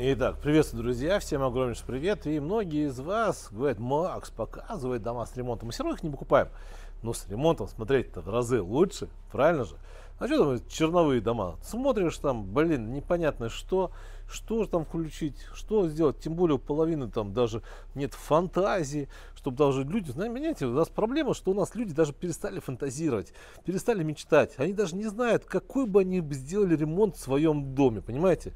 Итак, приветствую, друзья, всем огромнейший привет. И многие из вас говорят, Макс, показывает дома с ремонтом. Мы все равно их не покупаем. Но с ремонтом смотреть-то в разы лучше, правильно же? А что там черновые дома? Смотришь там, блин, непонятно что, что же там включить, что сделать. Тем более у половины там даже нет фантазии, чтобы даже люди, знаете, понимаете, у нас проблема, что у нас люди даже перестали фантазировать, перестали мечтать. Они даже не знают, какой бы они сделали ремонт в своем доме, понимаете?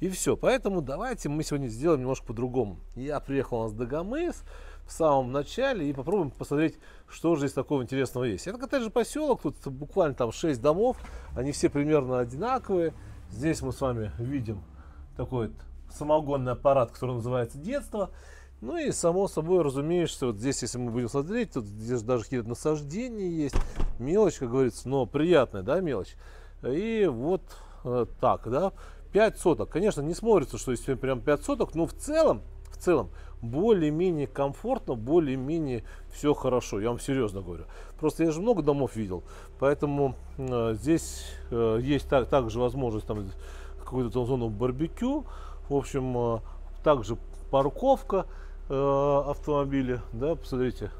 И все. Поэтому давайте мы сегодня сделаем немножко по-другому. Я приехал у нас до Гамыс в самом начале и попробуем посмотреть, что же здесь такого интересного есть. Это коттеджный поселок, тут буквально там 6 домов, они все примерно одинаковые. Здесь мы с вами видим такой вот самогонный аппарат, который называется «Детство». Ну и само собой, разумеется, вот здесь, если мы будем смотреть, тут здесь даже какие-то насаждения есть. Мелочь, как говорится, но приятная, да, мелочь. И вот э, так, да. 5 соток. Конечно, не смотрится, что если прям 5 соток, но в целом, в целом, более-менее комфортно, более-менее все хорошо. Я вам серьезно говорю. Просто я же много домов видел, поэтому э, здесь э, есть так, также возможность там какую-то там зону барбекю, в общем, э, также парковка э, автомобиля, да, посмотрите,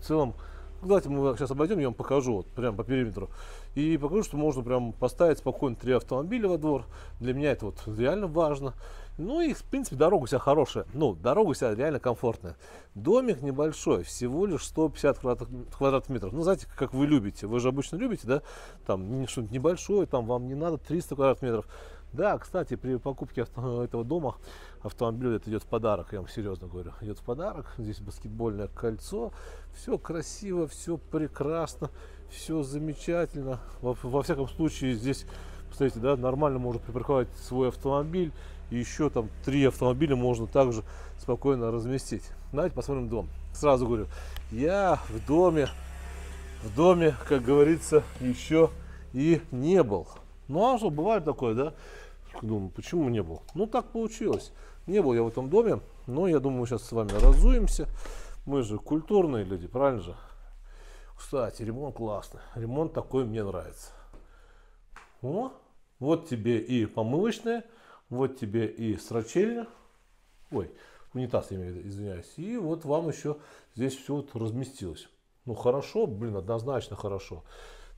в целом, давайте мы сейчас обойдем, я вам покажу, вот прям по периметру. И покажу, что можно прям поставить спокойно три автомобиля во двор. Для меня это вот реально важно. Ну и, в принципе, дорога вся хорошая. Ну, дорога вся реально комфортная. Домик небольшой, всего лишь 150 квадрат, квадратных метров. Ну, знаете, как вы любите. Вы же обычно любите, да? Там что-нибудь небольшое, там вам не надо 300 квадратных метров. Да, кстати, при покупке этого дома автомобиль это идет в подарок, я вам серьезно говорю. Идет в подарок. Здесь баскетбольное кольцо. Все красиво, все прекрасно все замечательно. Во, во всяком случае, здесь, посмотрите, да, нормально можно припарковать свой автомобиль. И еще там три автомобиля можно также спокойно разместить. Давайте посмотрим дом. Сразу говорю, я в доме, в доме, как говорится, еще и не был. Ну а что, бывает такое, да? Думаю, почему не был? Ну так получилось. Не был я в этом доме, но я думаю, сейчас с вами разуемся. Мы же культурные люди, правильно же? Кстати, ремонт классный. Ремонт такой мне нравится. О, вот тебе и помывочная, вот тебе и строчельня. Ой, унитаз, я имею извиняюсь. И вот вам еще здесь все вот разместилось. Ну хорошо, блин, однозначно хорошо.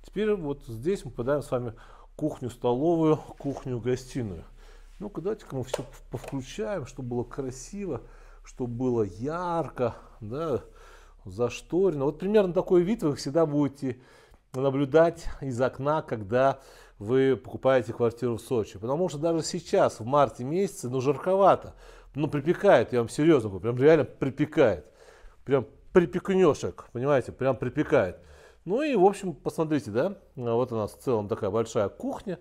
Теперь вот здесь мы подаем с вами кухню-столовую, кухню-гостиную. Ну-ка, давайте-ка мы все повключаем, чтобы было красиво, чтобы было ярко, да, зашторено. Вот примерно такой вид вы всегда будете наблюдать из окна, когда вы покупаете квартиру в Сочи. Потому что даже сейчас, в марте месяце, ну жарковато. Ну припекает, я вам серьезно говорю, прям реально припекает. Прям припекнешек, понимаете, прям припекает. Ну и, в общем, посмотрите, да, вот у нас в целом такая большая кухня,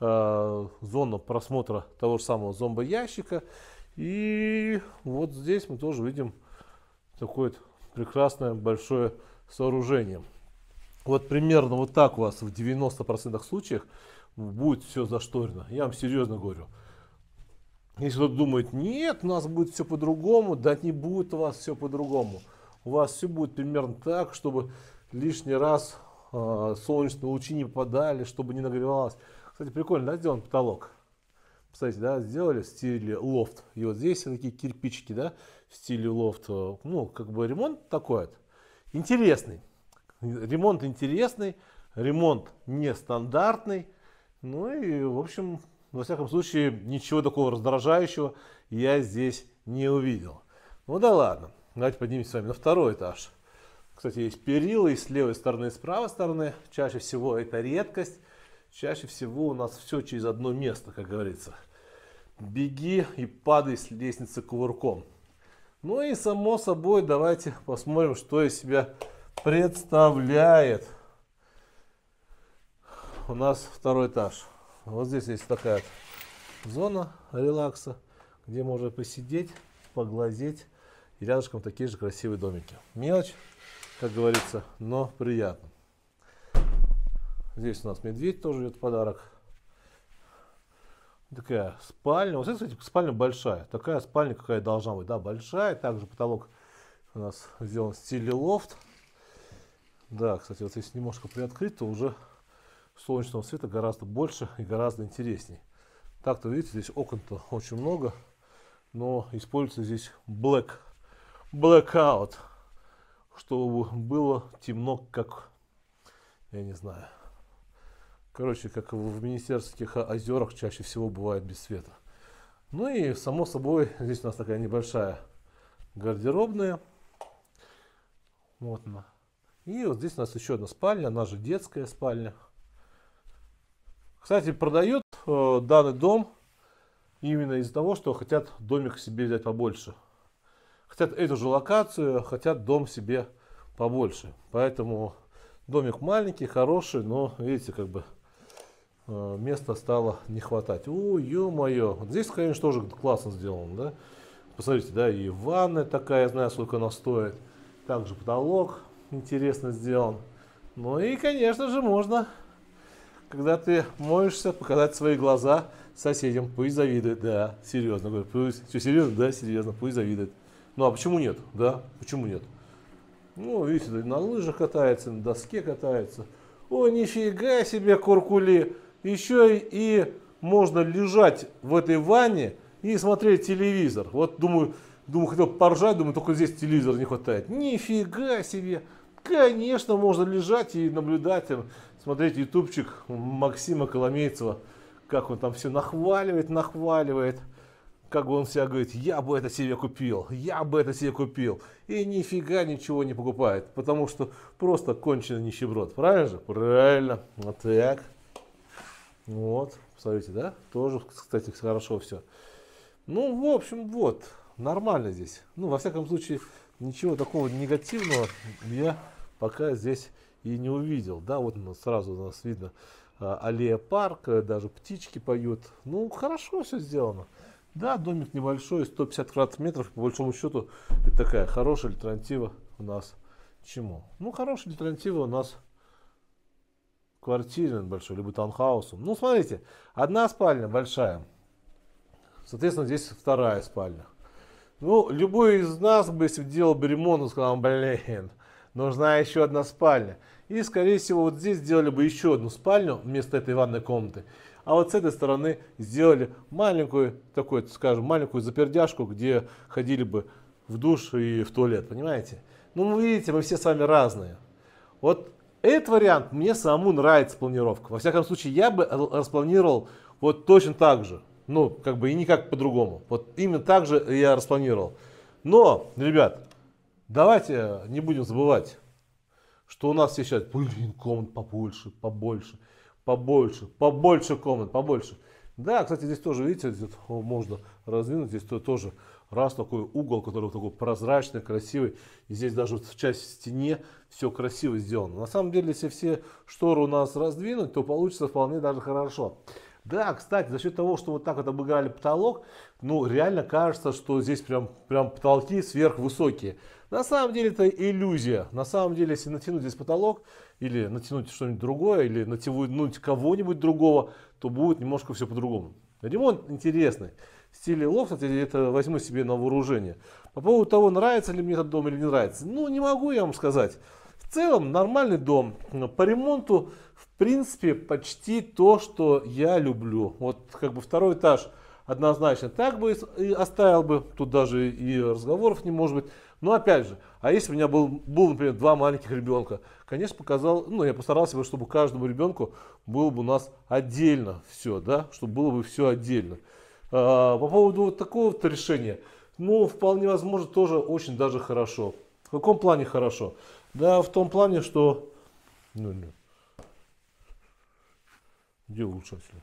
э, зона просмотра того же самого зомбоящика. И вот здесь мы тоже видим такой вот прекрасное большое сооружение. Вот примерно вот так у вас в 90% случаев будет все зашторено. Я вам серьезно говорю. Если кто-то думает, нет, у нас будет все по-другому, да не будет у вас все по-другому. У вас все будет примерно так, чтобы лишний раз э, солнечные лучи не попадали, чтобы не нагревалось. Кстати, прикольно, да, сделан потолок? Кстати, да, сделали в стиле лофт. И вот здесь такие кирпичики, да, в стиле лофт. Э, ну, как бы ремонт такой вот. Интересный. Ремонт интересный, ремонт нестандартный. Ну и, в общем, во всяком случае, ничего такого раздражающего я здесь не увидел. Ну да ладно, давайте поднимемся с вами на второй этаж. Кстати, есть перила и с левой стороны, и с правой стороны. Чаще всего это редкость. Чаще всего у нас все через одно место, как говорится беги и падай с лестницы кувырком. Ну и само собой давайте посмотрим, что из себя представляет у нас второй этаж. Вот здесь есть такая зона релакса, где можно посидеть, поглазеть. И рядышком такие же красивые домики. Мелочь, как говорится, но приятно. Здесь у нас медведь тоже идет подарок такая спальня. Вот это, кстати, спальня большая. Такая спальня, какая должна быть, да, большая. Также потолок у нас сделан в стиле лофт. Да, кстати, вот если немножко приоткрыть, то уже солнечного света гораздо больше и гораздо интересней. Так-то, видите, здесь окон-то очень много, но используется здесь black, blackout, чтобы было темно, как, я не знаю, Короче, как в министерских озерах чаще всего бывает без света. Ну и, само собой, здесь у нас такая небольшая гардеробная. Вот она. И вот здесь у нас еще одна спальня, она же детская спальня. Кстати, продают э, данный дом именно из-за того, что хотят домик себе взять побольше. Хотят эту же локацию, хотят дом себе побольше. Поэтому домик маленький, хороший, но видите, как бы Э, места стало не хватать. О, ё-моё. здесь, конечно, тоже классно сделано, да? Посмотрите, да, и ванная такая, я знаю, сколько она стоит. Также потолок интересно сделан. Ну и, конечно же, можно, когда ты моешься, показать свои глаза соседям. Пусть завидует, да, серьезно. Говорю, пусть, все серьезно, да, серьезно, пусть завидует. Ну а почему нет, да, почему нет? Ну, видите, на лыжах катается, на доске катается. О, нифига себе, куркули! еще и можно лежать в этой ванне и смотреть телевизор. Вот думаю, думаю, хотел поржать, думаю, только здесь телевизор не хватает. Нифига себе! Конечно, можно лежать и наблюдать, эм, смотреть ютубчик Максима Коломейцева, как он там все нахваливает, нахваливает. Как бы он себя говорит, я бы это себе купил, я бы это себе купил. И нифига ничего не покупает, потому что просто конченый нищеброд. Правильно же? Правильно. Вот так. Вот, посмотрите, да? Тоже, кстати, хорошо все. Ну, в общем, вот, нормально здесь. Ну, во всяком случае, ничего такого негативного я пока здесь и не увидел. Да, вот сразу у нас видно а, аллея парка, даже птички поют. Ну, хорошо все сделано. Да, домик небольшой, 150 квадратных метров, по большому счету, это такая хорошая альтернатива у нас чему? Ну, хорошая альтернатива у нас квартире большой, либо таунхаусом. Ну, смотрите, одна спальня большая. Соответственно, здесь вторая спальня. Ну, любой из нас бы, если делал бы ремонт, он сказал, блин, нужна еще одна спальня. И, скорее всего, вот здесь сделали бы еще одну спальню вместо этой ванной комнаты. А вот с этой стороны сделали маленькую, такой, скажем, маленькую запердяшку, где ходили бы в душ и в туалет, понимаете? Ну, вы видите, мы все с вами разные. Вот этот вариант мне самому нравится планировка. Во всяком случае, я бы распланировал вот точно так же. Ну, как бы и никак по-другому. Вот именно так же я распланировал. Но, ребят, давайте э, не будем забывать, что у нас сейчас, блин, комнат побольше, побольше, побольше, побольше комнат, побольше. Да, кстати, здесь тоже, видите, здесь можно раздвинуть, здесь тоже раз такой угол, который такой прозрачный, красивый. И здесь даже вот в часть в стене все красиво сделано. На самом деле, если все шторы у нас раздвинуть, то получится вполне даже хорошо. Да, кстати, за счет того, что вот так вот обыграли потолок, ну реально кажется, что здесь прям, прям потолки сверхвысокие. На самом деле это иллюзия. На самом деле, если натянуть здесь потолок, или натянуть что-нибудь другое, или натянуть кого-нибудь другого, то будет немножко все по-другому. Ремонт интересный. В стиле лофт. кстати, это возьму себе на вооружение. По поводу того, нравится ли мне этот дом или не нравится. Ну, не могу я вам сказать. В целом нормальный дом. По ремонту, в принципе, почти то, что я люблю. Вот как бы второй этаж однозначно так бы и оставил бы. Тут даже и разговоров не может быть. Но опять же, а если у меня был, был, например, два маленьких ребенка, конечно, показал, ну, я постарался бы, чтобы каждому ребенку было бы у нас отдельно все, да, чтобы было бы все отдельно. А, по поводу вот такого вот решения, ну, вполне возможно, тоже очень даже хорошо. В каком плане хорошо? Да, в том плане, что... Ну, нет. Ну, где улучшатель?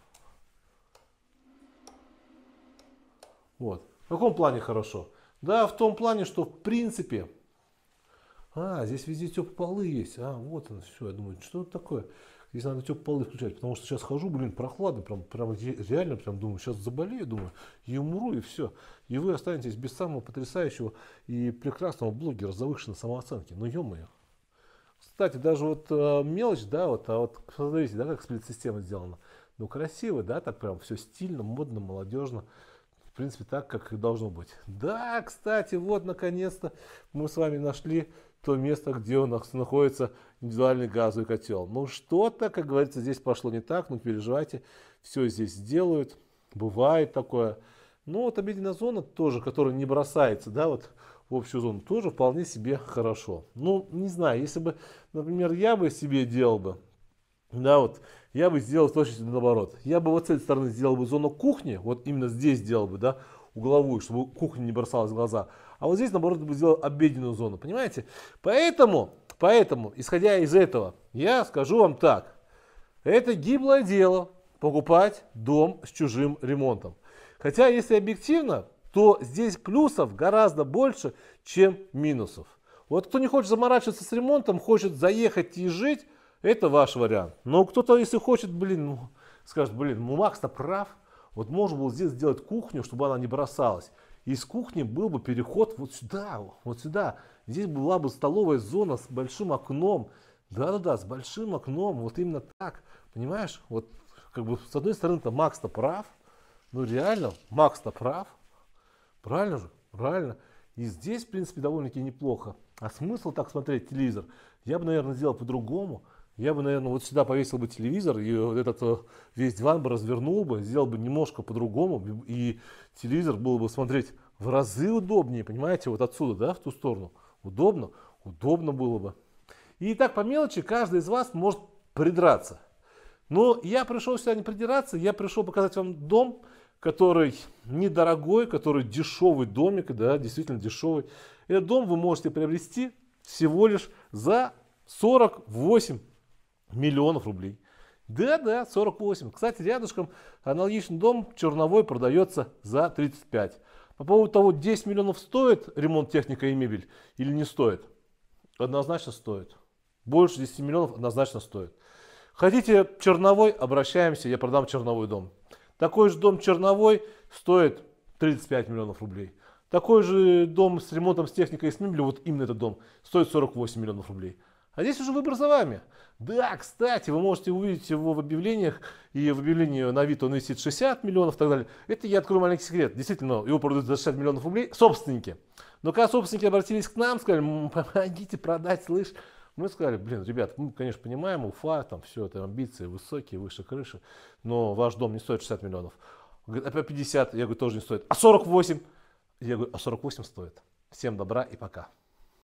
Вот. В каком плане хорошо? Да, в том плане, что в принципе... А, здесь везде теплые полы есть. А, вот он, все. Я думаю, что это такое? Здесь надо теплые полы включать, потому что сейчас хожу, блин, прохладно, прям, прям реально прям думаю, сейчас заболею, думаю, и умру, и все. И вы останетесь без самого потрясающего и прекрасного блогера завышенной самооценки. Ну, ё-моё. Кстати, даже вот э, мелочь, да, вот, а вот посмотрите, да, как сплит-система сделана. Ну, красиво, да, так прям все стильно, модно, молодежно. В принципе, так, как и должно быть. Да, кстати, вот, наконец-то мы с вами нашли то место, где у нас находится индивидуальный газовый котел. Ну, что-то, как говорится, здесь пошло не так, ну, переживайте, все здесь сделают, бывает такое. Ну, вот обеденная зона тоже, которая не бросается, да, вот в общую зону, тоже вполне себе хорошо. Ну, не знаю, если бы, например, я бы себе делал бы, да, вот, я бы сделал точно наоборот. Я бы вот с этой стороны сделал бы зону кухни, вот именно здесь сделал бы, да, угловую, чтобы кухня не бросалась в глаза. А вот здесь, наоборот, бы сделал обеденную зону, понимаете? Поэтому, поэтому, исходя из этого, я скажу вам так. Это гиблое дело покупать дом с чужим ремонтом. Хотя, если объективно, то здесь плюсов гораздо больше, чем минусов. Вот кто не хочет заморачиваться с ремонтом, хочет заехать и жить, это ваш вариант. Но кто-то, если хочет, блин, ну, скажет, блин, ну Макс-то прав. Вот можно было здесь сделать кухню, чтобы она не бросалась. из кухни был бы переход вот сюда, вот сюда. Здесь была бы столовая зона с большим окном. Да-да-да, с большим окном, вот именно так. Понимаешь, вот как бы с одной стороны-то Макс-то прав. Ну реально, Макс-то прав. Правильно же? Правильно. И здесь, в принципе, довольно-таки неплохо. А смысл так смотреть телевизор? Я бы, наверное, сделал по-другому. Я бы, наверное, вот сюда повесил бы телевизор, и вот этот э, весь диван бы развернул бы, сделал бы немножко по-другому, и телевизор было бы смотреть в разы удобнее, понимаете, вот отсюда, да, в ту сторону. Удобно? Удобно было бы. И так по мелочи каждый из вас может придраться. Но я пришел сюда не придираться, я пришел показать вам дом, который недорогой, который дешевый домик, да, действительно дешевый. Этот дом вы можете приобрести всего лишь за 48 миллионов рублей. Да, да, 48. Кстати, рядышком аналогичный дом черновой продается за 35. По поводу того, 10 миллионов стоит ремонт техника и мебель или не стоит, однозначно стоит. Больше 10 миллионов однозначно стоит. Хотите черновой, обращаемся, я продам черновой дом. Такой же дом Черновой стоит 35 миллионов рублей. Такой же дом с ремонтом, с техникой и с мебелью, вот именно этот дом, стоит 48 миллионов рублей. А здесь уже выбор за вами. Да, кстати, вы можете увидеть его в объявлениях, и в объявлении на вид он висит 60 миллионов и так далее. Это я открою маленький секрет. Действительно, его продают за 60 миллионов рублей собственники. Но когда собственники обратились к нам, сказали, помогите продать, слышь, мы сказали, блин, ребят, мы, конечно, понимаем, Уфа, там все, это амбиции высокие, выше крыши, но ваш дом не стоит 60 миллионов. Говорит, опять «А 50? Я говорю, тоже не стоит. А 48? Я говорю, а 48 стоит. Всем добра и пока.